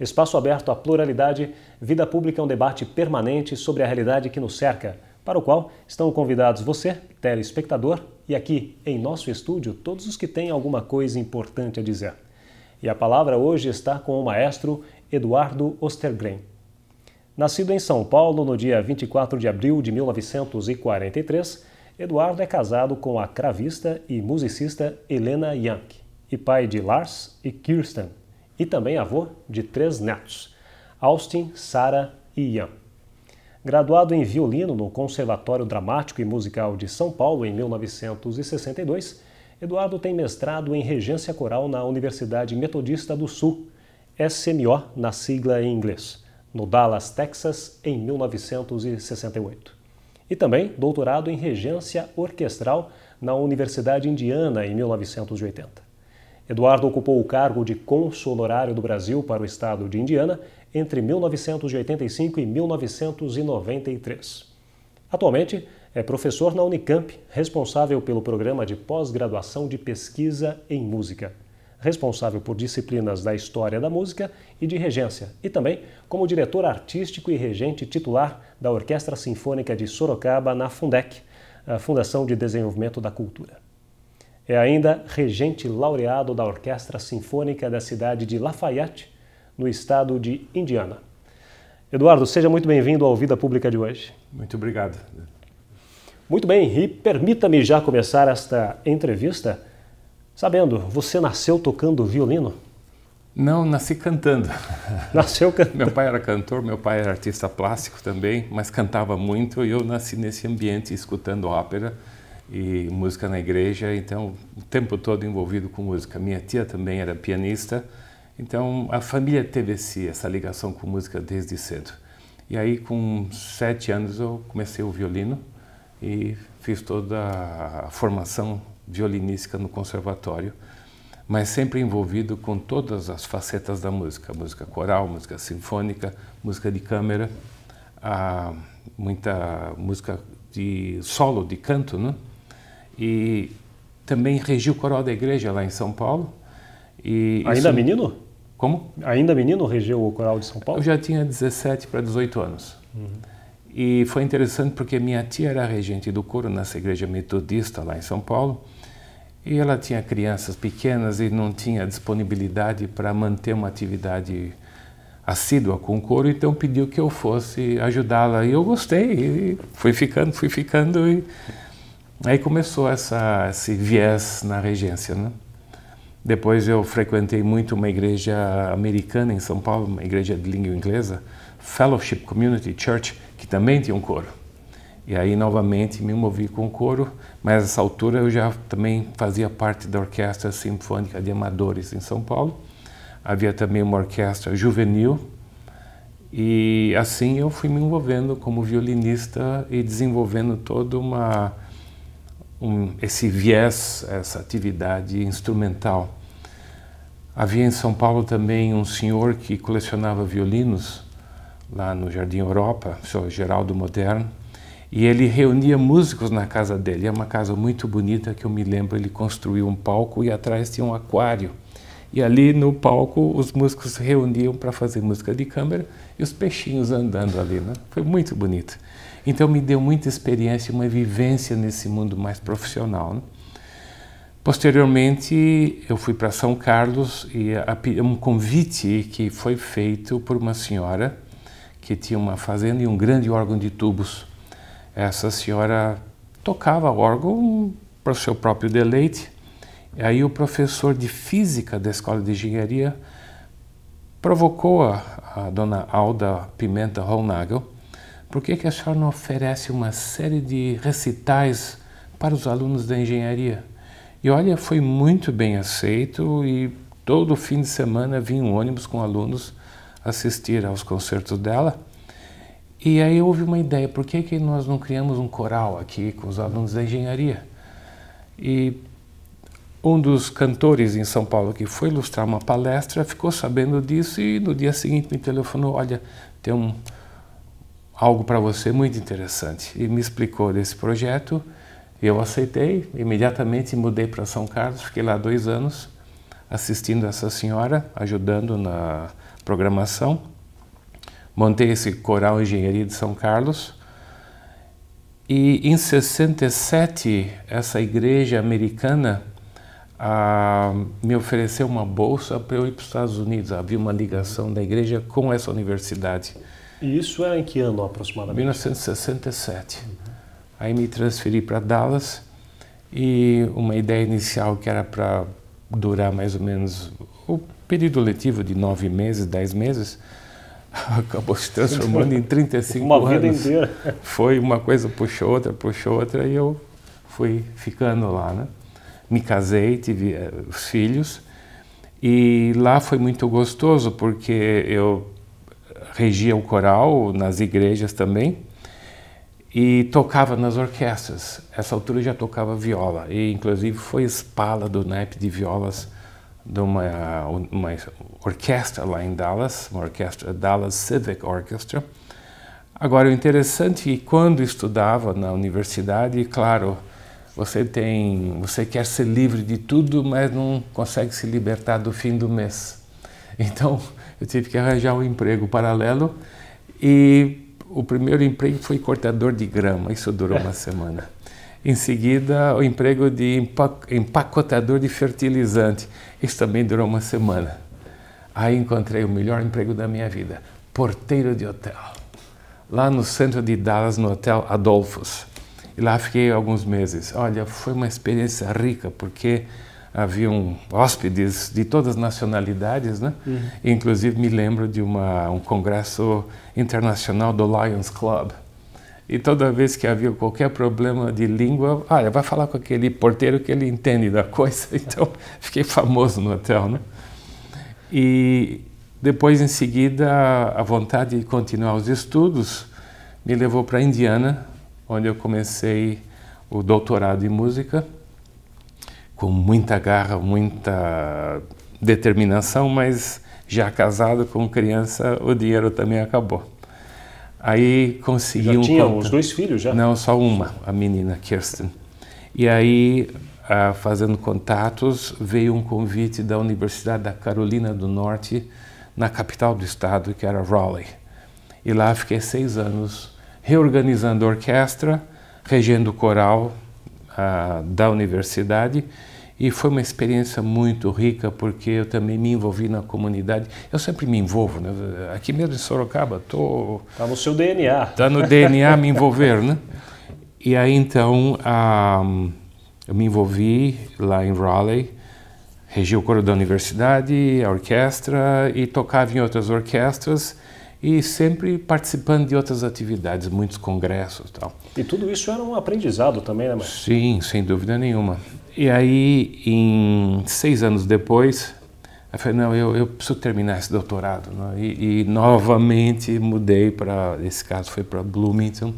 Espaço aberto à pluralidade, Vida Pública é um debate permanente sobre a realidade que nos cerca, para o qual estão convidados você, telespectador, e aqui em nosso estúdio todos os que têm alguma coisa importante a dizer. E a palavra hoje está com o maestro Eduardo Ostergren. Nascido em São Paulo no dia 24 de abril de 1943, Eduardo é casado com a cravista e musicista Helena Yank e pai de Lars e Kirsten e também avô de três netos, Austin, Sara e Ian. Graduado em violino no Conservatório Dramático e Musical de São Paulo em 1962, Eduardo tem mestrado em regência coral na Universidade Metodista do Sul, SMO na sigla em inglês, no Dallas, Texas, em 1968. E também doutorado em regência orquestral na Universidade Indiana em 1980. Eduardo ocupou o cargo de Consul honorário do Brasil para o estado de Indiana entre 1985 e 1993. Atualmente, é professor na Unicamp, responsável pelo programa de pós-graduação de pesquisa em música, responsável por disciplinas da história da música e de regência, e também como diretor artístico e regente titular da Orquestra Sinfônica de Sorocaba na Fundec, a Fundação de Desenvolvimento da Cultura. É ainda regente laureado da Orquestra Sinfônica da cidade de Lafayette, no estado de Indiana. Eduardo, seja muito bem-vindo ao Vida Pública de hoje. Muito obrigado. Muito bem, e permita-me já começar esta entrevista sabendo, você nasceu tocando violino? Não, nasci cantando. Nasceu cantando. Meu pai era cantor, meu pai era artista plástico também, mas cantava muito e eu nasci nesse ambiente escutando ópera e música na igreja, então o tempo todo envolvido com música. Minha tia também era pianista, então a família teve esse, essa ligação com música desde cedo. E aí com sete anos eu comecei o violino e fiz toda a formação violinística no conservatório, mas sempre envolvido com todas as facetas da música, música coral, música sinfônica, música de câmera, ah, muita música de solo de canto, né? e também regiu o coral da igreja lá em São Paulo. E Ainda isso... menino? Como? Ainda menino regiu o coral de São Paulo? Eu já tinha 17 para 18 anos. Uhum. E foi interessante porque minha tia era regente do coro nessa igreja metodista lá em São Paulo. E ela tinha crianças pequenas e não tinha disponibilidade para manter uma atividade assídua com o coro, então pediu que eu fosse ajudá-la. E eu gostei, e fui ficando, fui ficando. E Aí começou essa, esse viés na regência, né? Depois eu frequentei muito uma igreja americana em São Paulo, uma igreja de língua inglesa, Fellowship Community Church, que também tinha um coro. E aí novamente me movi com o coro, mas nessa altura eu já também fazia parte da Orquestra Sinfônica de Amadores em São Paulo. Havia também uma orquestra juvenil. E assim eu fui me envolvendo como violinista e desenvolvendo toda uma um, esse viés, essa atividade instrumental. Havia em São Paulo também um senhor que colecionava violinos lá no Jardim Europa, o senhor Geraldo Moderno, e ele reunia músicos na casa dele. É uma casa muito bonita que eu me lembro, ele construiu um palco e atrás tinha um aquário. E ali no palco os músicos se reuniam para fazer música de câmera e os peixinhos andando ali, né? Foi muito bonito. Então me deu muita experiência, uma vivência nesse mundo mais profissional. Né? Posteriormente, eu fui para São Carlos e um convite que foi feito por uma senhora que tinha uma fazenda e um grande órgão de tubos. Essa senhora tocava órgão para o seu próprio deleite. E aí o professor de física da escola de engenharia provocou a, a dona Alda Pimenta Ronagel por que, que a senhora não oferece uma série de recitais para os alunos da engenharia? E olha, foi muito bem aceito e todo fim de semana vinha um ônibus com alunos assistir aos concertos dela. E aí houve uma ideia, por que, que nós não criamos um coral aqui com os alunos da engenharia? E um dos cantores em São Paulo que foi ilustrar uma palestra ficou sabendo disso e no dia seguinte me telefonou, olha, tem um, algo para você muito interessante. E me explicou desse projeto, eu aceitei, imediatamente mudei para São Carlos, fiquei lá dois anos assistindo essa senhora, ajudando na programação. Montei esse coral Engenharia de São Carlos. E em 67, essa igreja americana ah, me ofereceu uma bolsa para eu ir para os Estados Unidos. Havia uma ligação da igreja com essa universidade. E isso era em que ano aproximadamente? 1967. Aí me transferi para Dallas e uma ideia inicial que era para durar mais ou menos o período letivo de nove meses, dez meses, acabou se transformando em 35 uma anos. Uma vida inteira. Foi uma coisa, puxou outra, puxou outra e eu fui ficando lá, né? Me casei, tive eh, os filhos e lá foi muito gostoso porque eu regia o coral nas igrejas também e tocava nas orquestras. Essa altura já tocava viola e inclusive foi espala do naipe de violas de uma, uma orquestra lá em Dallas, uma orquestra Dallas Civic Orchestra. Agora, o interessante é que quando estudava na universidade, claro, você tem, você quer ser livre de tudo, mas não consegue se libertar do fim do mês. Então eu tive que arranjar um emprego paralelo e o primeiro emprego foi cortador de grama, isso durou uma semana. Em seguida, o emprego de empacotador de fertilizante, isso também durou uma semana. Aí encontrei o melhor emprego da minha vida, porteiro de hotel, lá no centro de Dallas, no Hotel Adolphus. E lá fiquei alguns meses. Olha, foi uma experiência rica, porque haviam hóspedes de todas as nacionalidades, né? Uhum. Inclusive me lembro de uma, um congresso internacional do Lions Club. E toda vez que havia qualquer problema de língua, olha, vai falar com aquele porteiro que ele entende da coisa. Então, fiquei famoso no hotel, né? E depois, em seguida, a vontade de continuar os estudos me levou para Indiana, onde eu comecei o doutorado em música com muita garra, muita determinação, mas já casado com criança, o dinheiro também acabou. Aí consegui já um tinha os dois filhos já? Não, só uma, a menina Kirsten. E aí, ah, fazendo contatos, veio um convite da Universidade da Carolina do Norte, na capital do estado, que era Raleigh. E lá fiquei seis anos, reorganizando a orquestra, regendo o coral, a, da universidade e foi uma experiência muito rica porque eu também me envolvi na comunidade. Eu sempre me envolvo, né? Aqui mesmo em Sorocaba, tô tá no seu DNA. Tá no DNA me envolver, né? E aí então a eu me envolvi lá em Raleigh, regi o coro da universidade, a orquestra e tocava em outras orquestras e sempre participando de outras atividades, muitos congressos e tal. E tudo isso era um aprendizado também, né, Marcos? Sim, sem dúvida nenhuma. E aí, em seis anos depois, eu falei, não, eu, eu preciso terminar esse doutorado. Né? E, e, novamente mudei para, esse caso foi para Bloomington,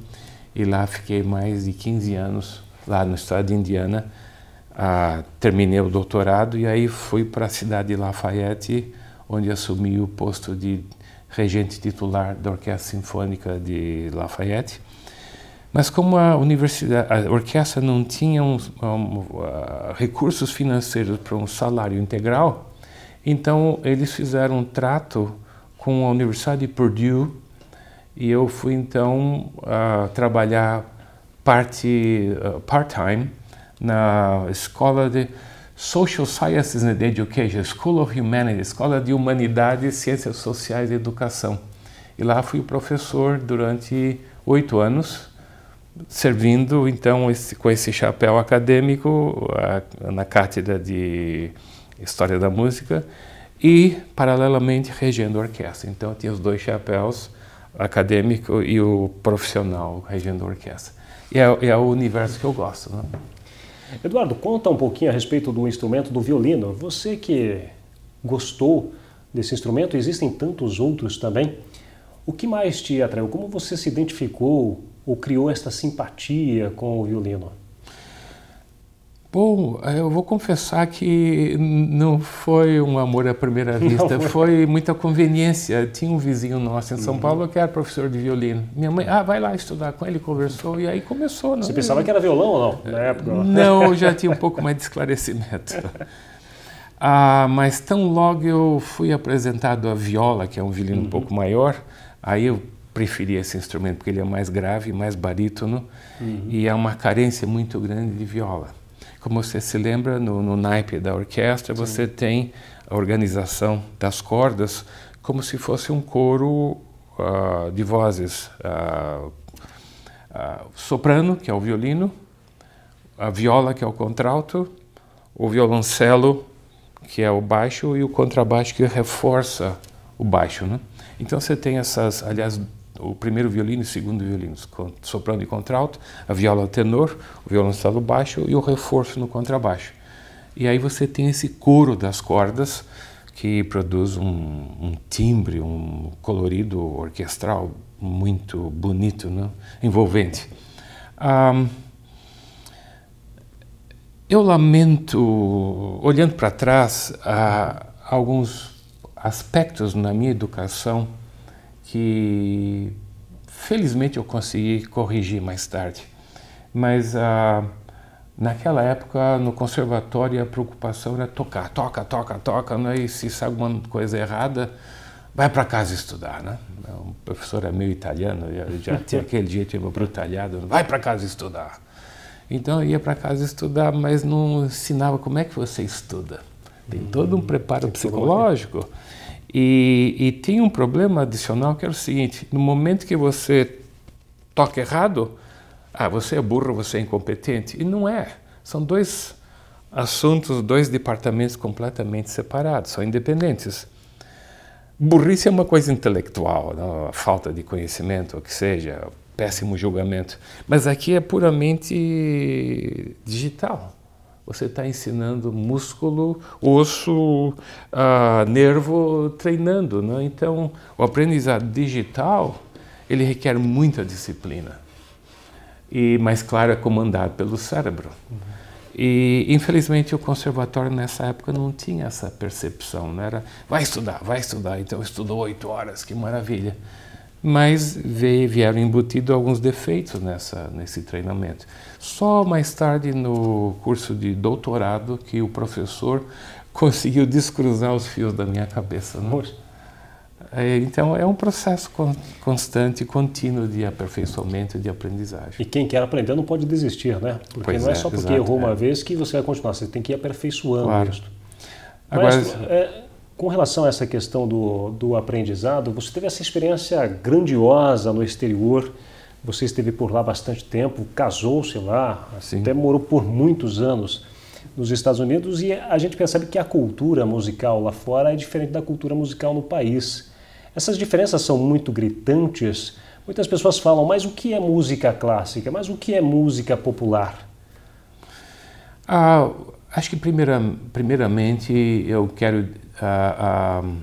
e lá fiquei mais de 15 anos, lá no estado de Indiana. Ah, terminei o doutorado e aí fui para a cidade de Lafayette, onde assumi o posto de regente titular da Orquestra Sinfônica de Lafayette. Mas como a, universidade, a orquestra não tinha um, um, uh, recursos financeiros para um salário integral, então eles fizeram um trato com a Universidade de Purdue e eu fui então uh, trabalhar parte uh, part-time na escola de Social Sciences and Education, School of Humanities, Escola de Humanidades, Ciências Sociais e Educação. E lá fui professor durante oito anos, servindo então esse, com esse chapéu acadêmico a, na cátedra de História da Música e, paralelamente, regendo a orquestra. Então, eu tinha os dois chapéus, o acadêmico e o profissional regendo a orquestra. E é, é o universo que eu gosto. Né? Eduardo, conta um pouquinho a respeito do instrumento do violino. Você que gostou desse instrumento, existem tantos outros também. O que mais te atraiu? Como você se identificou ou criou esta simpatia com o violino? Bom, eh, eu vou confessar que não foi um amor à primeira vista, não. foi muita conveniência. Tinha um vizinho nosso em São uhum. Paulo que era professor de violino. Minha mãe, ah, vai lá estudar com ele, conversou e aí começou. Não, né? Você pensava que era violão ou não, na eh, época? Não, já tinha um pouco mais de esclarecimento. Ah, mas tão logo eu fui apresentado à viola, que é um violino uhum. um pouco maior, aí eu preferi esse instrumento porque ele é mais grave, mais barítono uhum. e há é uma carência muito grande de viola. Como você se lembra, no, no naipe da orquestra, Sim. você tem a organização das cordas como se fosse um coro uh, de vozes. Uh, uh, soprano, que é o violino, a viola, que é o contralto, o violoncelo, que é o baixo, e o contrabaixo, que reforça o baixo. Né? Então você tem essas, aliás, o primeiro violino e o segundo violino, soprano e contralto, a viola tenor, o violoncelo baixo e o reforço no contrabaixo. E aí você tem esse coro das cordas que produz um, um timbre, um colorido orquestral muito bonito, né? envolvente. Um, eu lamento, olhando para trás, ah, alguns aspectos na minha educação que felizmente eu consegui corrigir mais tarde. Mas ah, naquela época, no conservatório, a preocupação era tocar, toca, toca, toca, né? e se sai alguma coisa errada, vai para casa estudar. Né? O professor é meio italiano, já, já tinha aquele jeito tipo, brutalhado, vai para casa estudar. Então eu ia para casa estudar, mas não ensinava como é que você estuda. Tem hum, todo um preparo psicológico. E, e tem um problema adicional que é o seguinte: no momento que você toca errado, ah, você é burro, você é incompetente. E não é. São dois assuntos, dois departamentos completamente separados, são independentes. Burrice é uma coisa intelectual, não? falta de conhecimento, o que seja, péssimo julgamento. Mas aqui é puramente digital. Você está ensinando músculo, osso, ah, nervo, treinando. Né? Então, o aprendizado digital, ele requer muita disciplina. E, mais claro, é comandado pelo cérebro. Uhum. E, infelizmente, o conservatório nessa época não tinha essa percepção. Não né? era, vai estudar, vai estudar. Então, estudou oito horas, que maravilha mas veio, vieram embutidos alguns defeitos nessa, nesse treinamento. Só mais tarde, no curso de doutorado, que o professor conseguiu descruzar os fios da minha cabeça. Não? É? É, então é um processo constante, contínuo de aperfeiçoamento, e de aprendizagem. E quem quer aprender não pode desistir, né? Porque pois não é, é, só porque exato, errou é. uma vez que você vai continuar, você tem que ir aperfeiçoando claro. isso. Mas, Agora, é, com relação a essa questão do, do aprendizado, você teve essa experiência grandiosa no exterior, você esteve por lá bastante tempo, casou-se lá, Sim. até morou por muitos anos nos Estados Unidos e a gente percebe que a cultura musical lá fora é diferente da cultura musical no país. Essas diferenças são muito gritantes. Muitas pessoas falam, mas o que é música clássica? Mas o que é música popular? Ah. Acho que primeira, primeiramente eu quero uh, uh,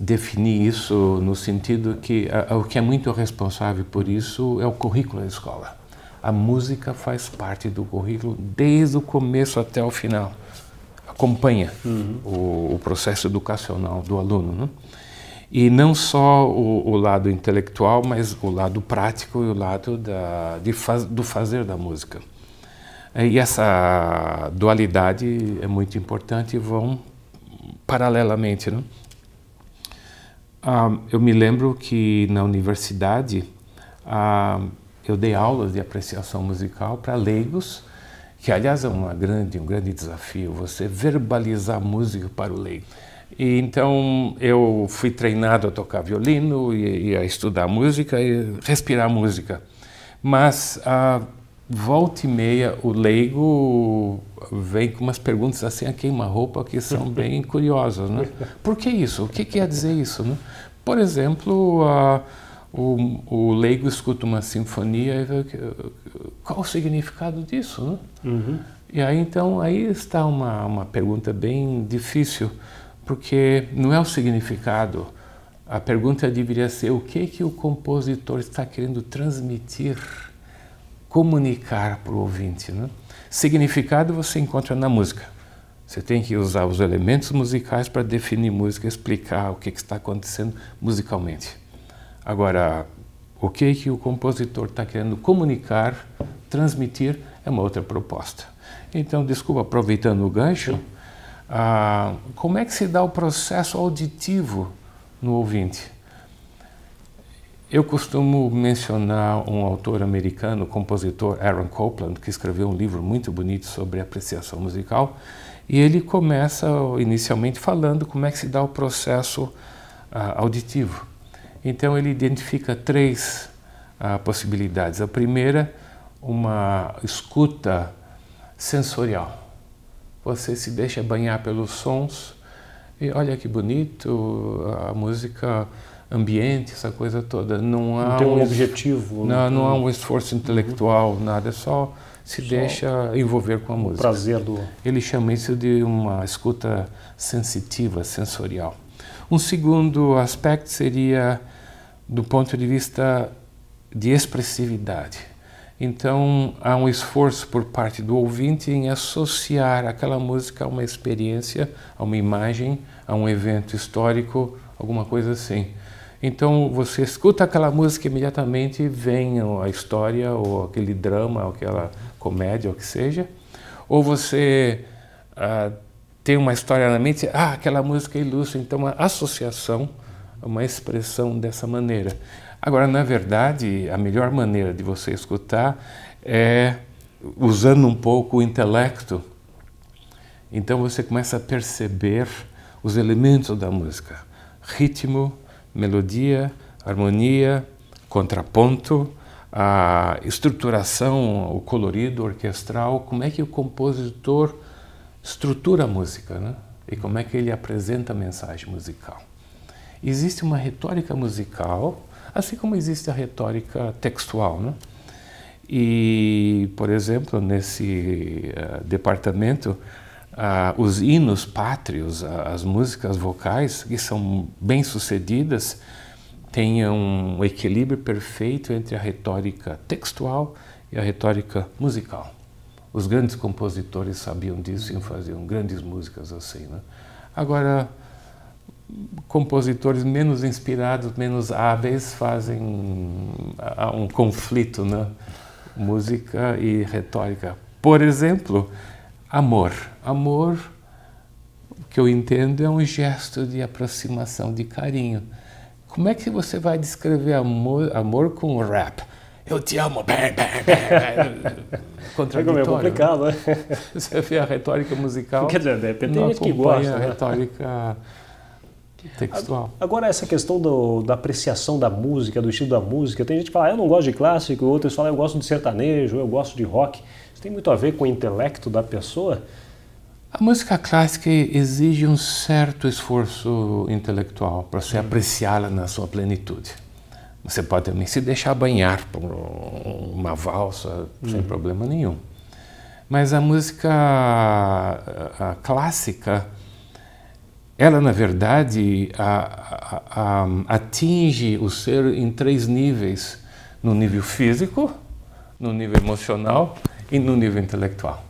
definir isso no sentido que uh, o que é muito responsável por isso é o currículo da escola. A música faz parte do currículo desde o começo até o final. Acompanha uhum. o, o, processo educacional do aluno. Né? E não só o, o, lado intelectual, mas o lado prático e o lado da, faz, do fazer da música. É, e essa dualidade é muito importante e vão paralelamente. Né? Ah, eu me lembro que na universidade ah, eu dei aulas de apreciação musical para leigos, que aliás é uma grande, um grande desafio, você verbalizar música para o leigo. E, então eu fui treinado a tocar violino e, e a estudar música e respirar música. Mas ah, volta e meia o leigo vem com umas perguntas assim a ah, queima-roupa que são bem curiosas, né? Por que isso? O que quer é dizer isso? Né? Por exemplo, a, o, o, leigo escuta uma sinfonia e vê qual o significado disso, né? Uhum. E aí então aí está uma, uma pergunta bem difícil, porque não é o significado. A pergunta deveria ser o que que o compositor está querendo transmitir comunicar para o ouvinte. Né? Significado você encontra na música. Você tem que usar os elementos musicais para definir música, explicar o que, que, está acontecendo musicalmente. Agora, o que, que o compositor está querendo comunicar, transmitir, é uma outra proposta. Então, desculpa, aproveitando o gancho, ah, como é que se dá o processo auditivo no ouvinte? Eu costumo mencionar um autor americano, compositor Aaron Copland, que escreveu um livro muito bonito sobre apreciação musical, e ele começa inicialmente falando como é que se dá o processo ah, auditivo. Então ele identifica três ah, possibilidades. A primeira, uma escuta sensorial. Você se deixa banhar pelos sons e olha que bonito ah, a música ambiente, essa coisa toda. Não há não tem um, um objetivo. Não, né? não, há um esforço intelectual, nada. É só se só deixa envolver com a música. prazer do... Ele chama isso de uma escuta sensitiva, sensorial. Um segundo aspecto seria do ponto de vista de expressividade. Então, há um esforço por parte do ouvinte em associar aquela música a uma experiência, a uma imagem, a um evento histórico, alguma coisa assim. Então você escuta aquela música imediatamente vem a história ou aquele drama, ou aquela comédia, ou o que seja. Ou você ah, tem uma história na mente, ah, aquela música é ilustra, então a associação uma expressão dessa maneira. Agora, na verdade, a melhor maneira de você escutar é usando um pouco o intelecto. Então você começa a perceber os elementos da música: ritmo, melodia, harmonia, contraponto, a estruturação, o colorido orquestral, como é que o compositor estrutura a música né? e como é que ele apresenta a mensagem musical. Existe uma retórica musical, assim como existe a retórica textual. Né? E, por exemplo, nesse uh, departamento, ah, os hinos pátrios, as músicas vocais que são bem sucedidas, tenham um equilíbrio perfeito entre a retórica textual e a retórica musical. Os grandes compositores sabiam disso e faziam grandes músicas assim. Né? Agora, compositores menos inspirados, menos hábeis, fazem um conflito, né? Música e retórica. Por exemplo, amor. Amor, que eu entendo, é um gesto de aproximação, de carinho. Como é que você vai descrever amor, amor com rap? Eu te amo, bem, bem, bem. É é Contraditório. É complicado, né? Você vê a retórica musical. Quer dizer, de repente é tem gente que gosta. a né? retórica textual. Agora, essa questão do, da apreciação da música, do estilo da música, tem gente que fala, ah, eu não gosto de clássico, outros falam, ah, eu gosto de sertanejo, eu gosto de rock. Isso tem muito a ver com o intelecto da pessoa? A música clássica exige um certo esforço intelectual para você apreciá-la na sua plenitude. Você pode também se deixar banhar por uma valsa sem hum. problema nenhum. Mas a música a, a clássica, ela na verdade a, atinge o ser em três níveis: no nível físico, no nível emocional e no nível intelectual.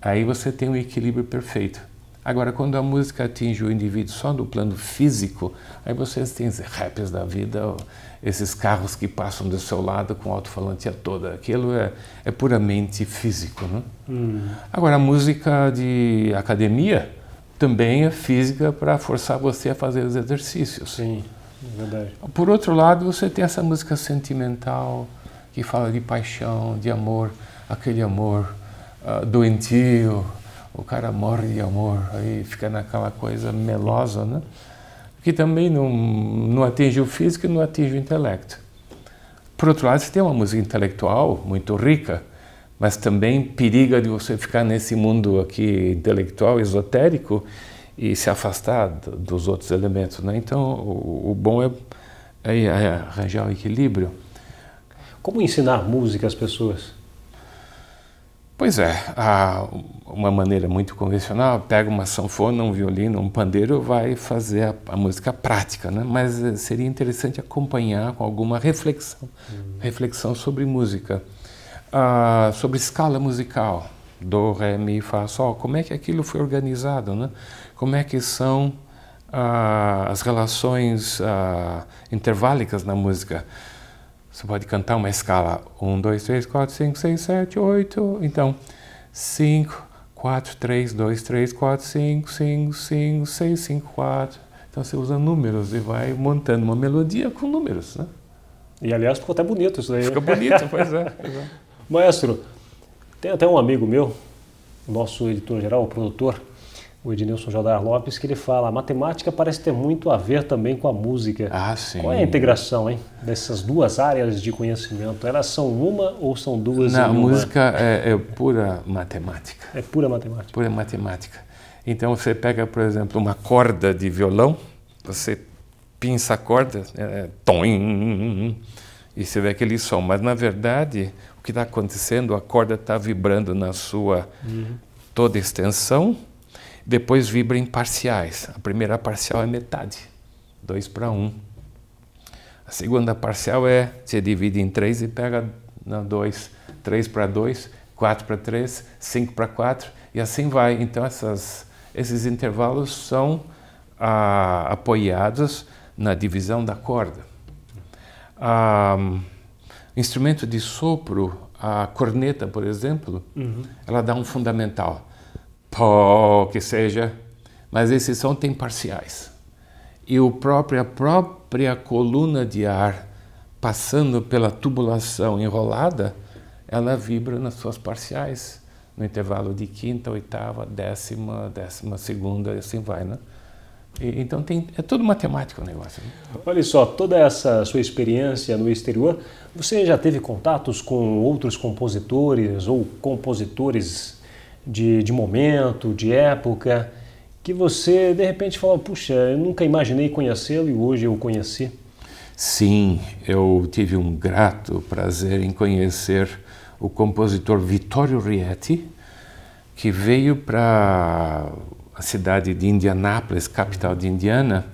Aí você tem um equilíbrio perfeito. Agora, quando a música atinge o indivíduo só no plano físico, aí vocês têm esses raps da vida, esses carros que passam do seu lado com alto-falante a toda. Aquilo é, é puramente físico. Né? Hum. Agora, a música de academia também é física para forçar você a fazer os exercícios. Sim, é verdade. Por outro lado, você tem essa música sentimental que fala de paixão, de amor, aquele amor ah, doentio, o cara morre de amor, aí fica naquela coisa melosa, né? que também não, não atinge o físico e não atinge o intelecto. Por outro lado, você tem uma música intelectual muito rica, mas também periga de você ficar nesse mundo aqui intelectual, esotérico, e se afastar dos outros elementos. Né? Então, o, o bom é, é, é arranjar o equilíbrio. Como ensinar música às pessoas? Pois é, uma maneira muito convencional, pega uma sanfona, um violino, um pandeiro, vai fazer a, a música prática, né? Mas eh, seria interessante acompanhar com alguma reflexão, uhum. reflexão sobre música, ah, sobre escala musical, do, ré, mi, fá, sol. Como é que aquilo foi organizado, né? Como é que são ah, as relações ah, interválicas na música? Você pode cantar uma escala 1, 2, 3, 4, 5, 6, 7, 8. Então, 5, 4, 3, 2, 3, 4, 5, 5, 5, 6, 5, 4. Então você usa números e vai montando uma melodia com números, né? E aliás ficou até bonito isso daí. Fica bonito, é, pois é. Maestro, tem até um amigo meu, nosso editor-geral, produtor, o Ednilson Jodar Lopes, que ele fala: a matemática parece ter muito a ver também com a música. Ah, sim. Qual é a integração hein, dessas duas áreas de conhecimento? Elas são uma ou são duas? Não, a música é, é, pura matemática. É pura matemática. Pura matemática. Então você pega, por exemplo, uma corda de violão, você pinça a corda, é, é toim, e você vê aquele som. Mas na verdade, o que está acontecendo, a corda está vibrando na sua uhum. toda extensão depois vibra em parciais. A primeira parcial é metade, 2 para 1. Um. A segunda parcial é, você divide em 3 e pega 2. 3 para 2, 4 para 3, 5 para 4 e assim vai. Então essas, esses intervalos são ah, apoiados na divisão da corda. Ah, instrumento de sopro, a corneta, por exemplo, uhum. ela dá um fundamental pó, que seja, mas esses são tem parciais. E o próprio, a própria coluna de ar passando pela tubulação enrolada, ela vibra nas suas parciais, no intervalo de quinta, oitava, décima, décima segunda, e assim vai, né? E, então tem, é todo matemático o negócio. Né? Olha só, toda essa sua experiência no exterior, você já teve contatos com outros compositores ou compositores de, de momento, de época, que você de repente fala, puxa, eu nunca imaginei conhecê-lo e hoje eu o conheci? Sim, eu tive um grato prazer em conhecer o compositor Vittorio Rietti, que veio para a cidade de Indianápolis, capital de Indiana,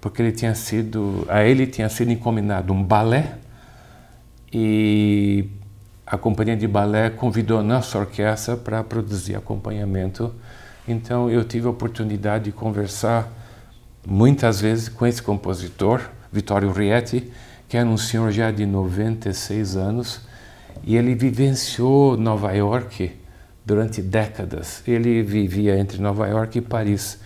porque ele tinha sido, a ele tinha sido encomendado um balé e a companhia de balé convidou a nossa orquestra para produzir acompanhamento. Então eu tive a oportunidade de conversar muitas vezes com esse compositor, Vittorio Rietti, que era um senhor já de 96 anos, e ele vivenciou Nova York durante décadas. Ele vivia entre Nova York e Paris.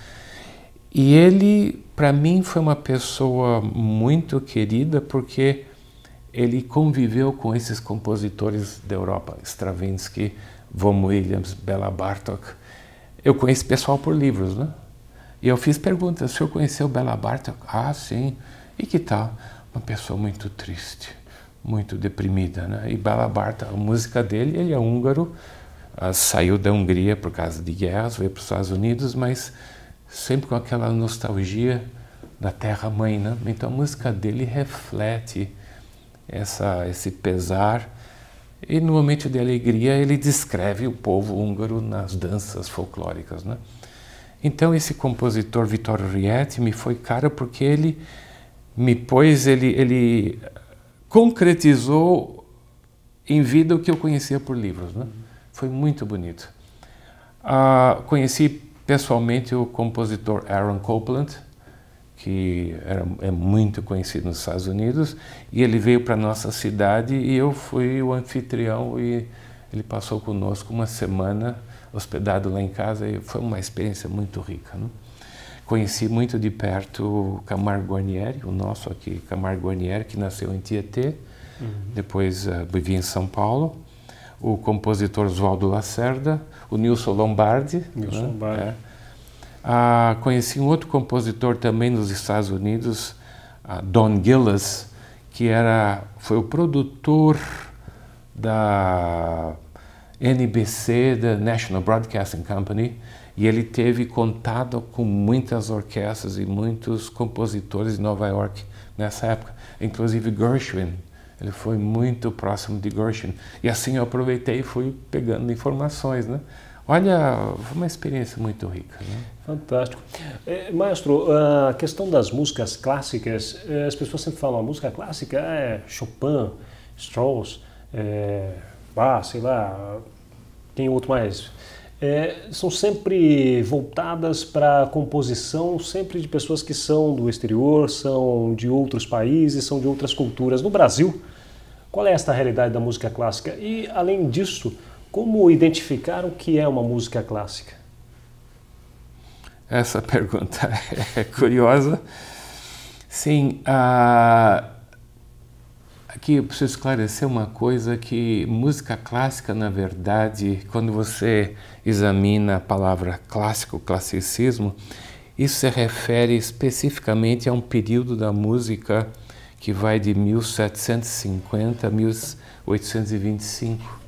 E ele, para mim, foi uma pessoa muito querida porque ele conviveu com esses compositores da Europa, Stravinsky, Vaughan Williams, Bela Bartok. Eu conheço pessoal por livros, né? E eu fiz perguntas, o senhor conheceu Bela Bartok? Ah, sim. E que tal? Uma pessoa muito triste, muito deprimida, né? E Bela Bartok, a música dele, ele é húngaro, ah, saiu da Hungria por causa de guerras, veio para os Estados Unidos, mas sempre com aquela nostalgia da terra-mãe, né? Então a música dele reflete essa, esse pesar. E no momento de alegria ele descreve o povo húngaro nas danças folclóricas. Né? Então esse compositor Vittorio Rietti me foi caro porque ele me pôs, ele, ele concretizou em vida o que eu conhecia por livros. Né? Foi muito bonito. Ah, conheci pessoalmente o compositor Aaron Copland, que era, é muito conhecido nos Estados Unidos, e ele veio para nossa cidade e eu fui o anfitrião e ele passou conosco uma semana hospedado lá em casa e foi uma experiência muito rica. Né? Conheci muito de perto Camargo Guarnieri, o nosso aqui, Camargo Guarnieri, que nasceu em Tietê, uhum. depois uh, vivia em São Paulo, o compositor Oswaldo Lacerda, o Nilson Lombardi, Nilson né? Lombardi. É ah, conheci um outro compositor também nos Estados Unidos, ah, Don Gillis, que era, foi o produtor da NBC, da National Broadcasting Company, e ele teve contato com muitas orquestras e muitos compositores de Nova York nessa época, inclusive Gershwin. Ele foi muito próximo de Gershwin. E assim eu aproveitei e fui pegando informações, né? Olha, foi uma experiência muito rica. Né? Fantástico. Eh, maestro, a questão das músicas clássicas, eh, as pessoas sempre falam, a música clássica é Chopin, Strauss, é, Bach, sei lá, tem outro mais. É, são sempre voltadas para a composição, sempre de pessoas que são do exterior, são de outros países, são de outras culturas. No Brasil, qual é esta realidade da música clássica? E, além disso, como identificar o que é uma música clássica? Essa pergunta é curiosa. Sim, ah, aqui eu preciso esclarecer uma coisa que música clássica, na verdade, quando você examina a palavra clássico, classicismo, isso se refere especificamente a um período da música que vai de 1750 a 1825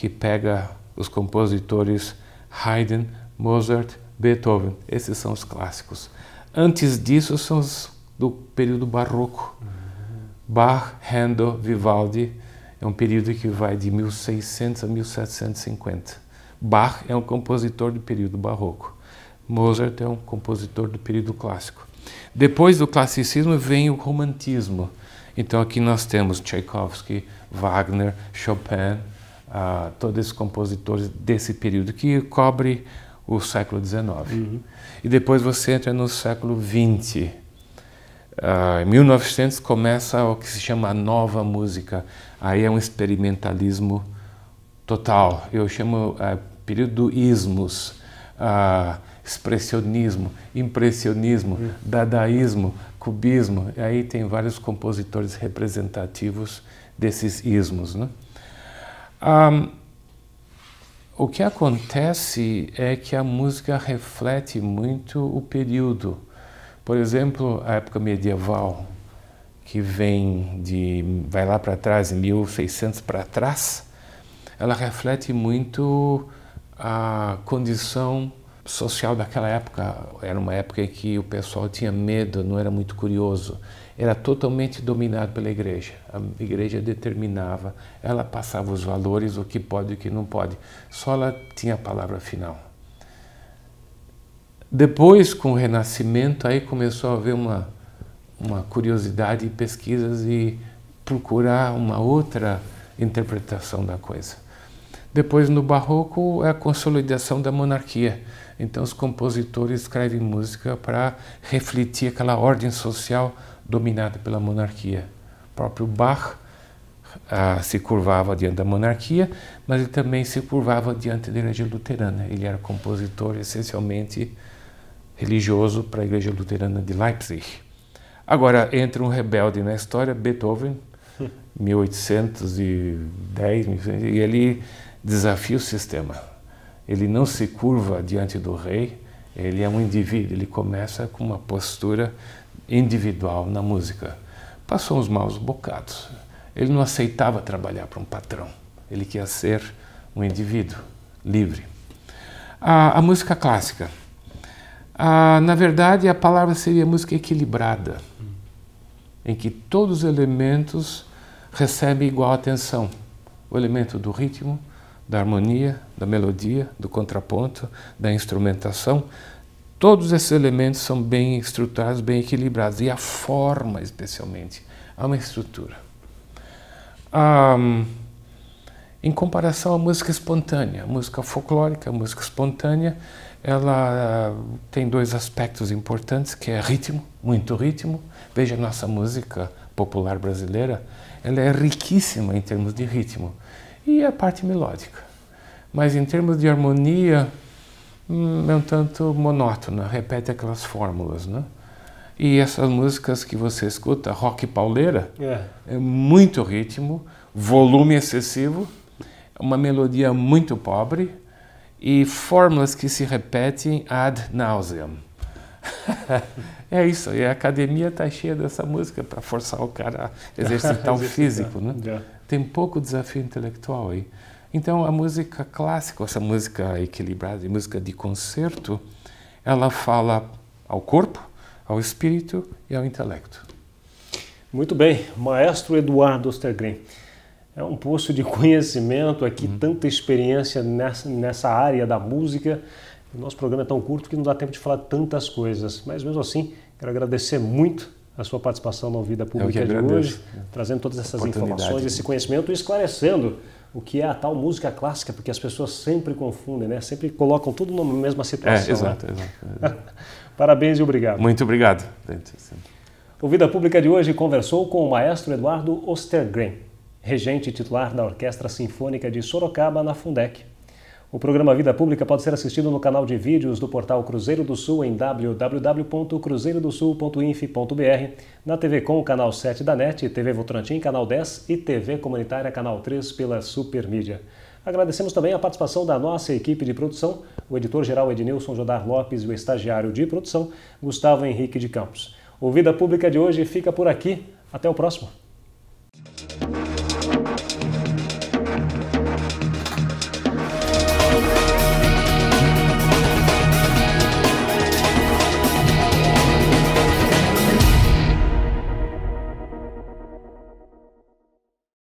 que pega os compositores Haydn, Mozart, Beethoven. Esses são os clássicos. Antes disso são os do período barroco. Uhum. Bach, Handel, Vivaldi é um período que vai de 1600 a 1750. Bach é um compositor do período barroco. Mozart é um compositor do período clássico. Depois do classicismo vem o romantismo. Então aqui nós temos Tchaikovsky, Wagner, Chopin, uh, todos esses compositores desse período que cobre o século XIX. Uhum. E depois você entra no século XX. Uh, ah, em 1900 começa o que se chama a nova música. Aí é um experimentalismo total. Eu chamo uh, período do ismos, uh, expressionismo, impressionismo, uhum. dadaísmo, cubismo. Aí tem vários compositores representativos desses ismos, né? o que acontece é que a música reflete muito o período. Por exemplo, a época medieval, que vem de vai lá para trás, 1600 para trás, ela reflete muito a condição social daquela época. Era uma época em que o pessoal tinha medo, não era muito curioso. Era totalmente dominado pela igreja. A igreja determinava, ela passava os valores, o que pode e o que não pode. Só ela tinha a palavra final. Depois, com o Renascimento, aí começou a haver uma, uma curiosidade e pesquisas e procurar uma outra interpretação da coisa. Depois, no Barroco, é a consolidação da monarquia. Então os compositores escrevem música para refletir aquela ordem social dominada pela monarquia. O próprio Bach ah, se curvava diante da monarquia, mas ele também se curvava diante da igreja luterana. Ele era compositor essencialmente religioso para a igreja luterana de Leipzig. Agora entra um rebelde na história, Beethoven, 1810, e ele desafia o sistema ele não se curva diante do rei, ele é um indivíduo, ele começa com uma postura individual na música. Passou uns maus bocados. Ele não aceitava trabalhar para um patrão, ele queria ser um indivíduo livre. A, a música clássica. A, na verdade, a palavra seria música equilibrada, em que todos os elementos recebem igual atenção. O elemento do ritmo, da harmonia, da melodia, do contraponto, da instrumentação. Todos esses elementos são bem estruturados, bem equilibrados. E a forma, especialmente, há é uma estrutura. em comparação à música espontânea, música folclórica, música espontânea, ela tem dois aspectos importantes, que é ritmo, muito ritmo. Veja nossa música popular brasileira, ela é riquíssima em termos de ritmo e a parte melódica. Mas em termos de harmonia, hum, é um tanto monótona, repete aquelas fórmulas, né? E essas músicas que você escuta, rock pauleira, é, é muito ritmo, volume excessivo, uma melodia muito pobre e fórmulas que se repetem ad nauseam. é isso, e a academia está cheia dessa música para forçar o cara a exercitar o físico, né? Yeah tem pouco desafio intelectual aí. Então a música clássica, essa música equilibrada, música de concerto, ela fala ao corpo, ao espírito e ao intelecto. Muito bem, maestro Eduardo Ostergren. É um poço de conhecimento aqui, hum. tanta experiência nessa, nessa área da música. O nosso programa é tão curto que não dá tempo de falar tantas coisas, mas mesmo assim, quero agradecer muito a sua participação na Vida é Pública de hoje, trazendo todas essas informações, esse conhecimento e esclarecendo o que é a tal música clássica, porque as pessoas sempre confundem, né? sempre colocam tudo na mesma situação. É, exato, né? exato, exato. Parabéns e obrigado. Muito obrigado. Assim. O Vida Pública de hoje conversou com o maestro Eduardo Ostergren, regente titular da Orquestra Sinfônica de Sorocaba na Fundec. O programa Vida Pública pode ser assistido no canal de vídeos do portal Cruzeiro do Sul em www.cruzeirodosul.inf.br, na TV Com, canal 7 da NET, TV Votorantim, canal 10 e TV Comunitária, canal 3 pela Supermídia. Agradecemos também a participação da nossa equipe de produção, o editor-geral Ednilson Jodar Lopes e o estagiário de produção, Gustavo Henrique de Campos. O Vida Pública de hoje fica por aqui. Até o próximo.